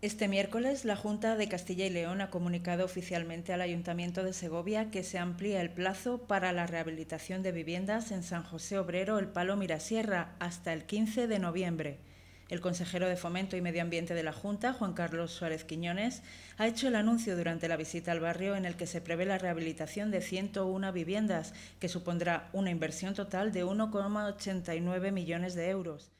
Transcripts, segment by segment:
Este miércoles, la Junta de Castilla y León ha comunicado oficialmente al Ayuntamiento de Segovia que se amplía el plazo para la rehabilitación de viviendas en San José Obrero, el Palo Mirasierra, hasta el 15 de noviembre. El consejero de Fomento y Medio Ambiente de la Junta, Juan Carlos Suárez Quiñones, ha hecho el anuncio durante la visita al barrio en el que se prevé la rehabilitación de 101 viviendas, que supondrá una inversión total de 1,89 millones de euros.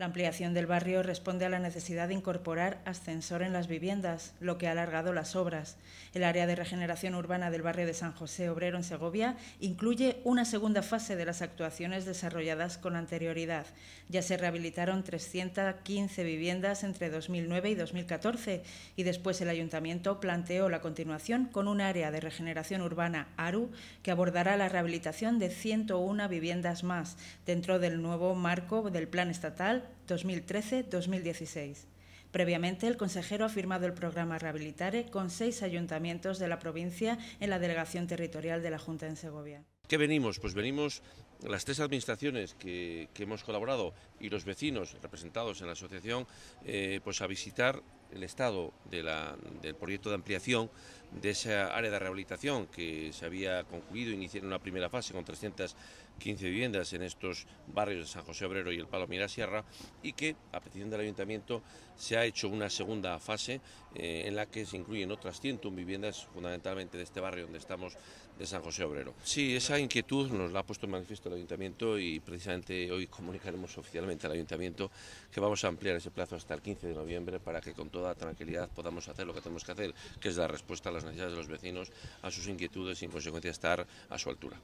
La ampliación del barrio responde a la necesidad de incorporar ascensor en las viviendas, lo que ha alargado las obras. El área de regeneración urbana del barrio de San José Obrero en Segovia incluye una segunda fase de las actuaciones desarrolladas con anterioridad. Ya se rehabilitaron 315 viviendas entre 2009 y 2014 y después el ayuntamiento planteó la continuación con un área de regeneración urbana ARU que abordará la rehabilitación de 101 viviendas más dentro del nuevo marco del plan estatal 2013-2016. Previamente, el consejero ha firmado el programa Rehabilitare con seis ayuntamientos de la provincia en la delegación territorial de la Junta en Segovia. ¿Qué venimos? Pues venimos las tres administraciones que, hemos colaborado y los vecinos representados en la asociación eh, pues a visitar el estado de la, del proyecto de ampliación de esa área de rehabilitación que se había concluido, iniciaron una primera fase con 315 viviendas en estos barrios de San José Obrero y el Palomira Sierra y que, a petición del ayuntamiento, se ha hecho una segunda fase eh, en la que se incluyen otras 101 viviendas, fundamentalmente de este barrio donde estamos, de San José Obrero. Sí, esa inquietud nos la ha puesto en manifiesto el ayuntamiento y precisamente hoy comunicaremos oficialmente al ayuntamiento que vamos a ampliar ese plazo hasta el 15 de noviembre para que con todo toda tranquilidad podamos hacer lo que tenemos que hacer, que es dar respuesta a las necesidades de los vecinos, a sus inquietudes y en consecuencia estar a su altura.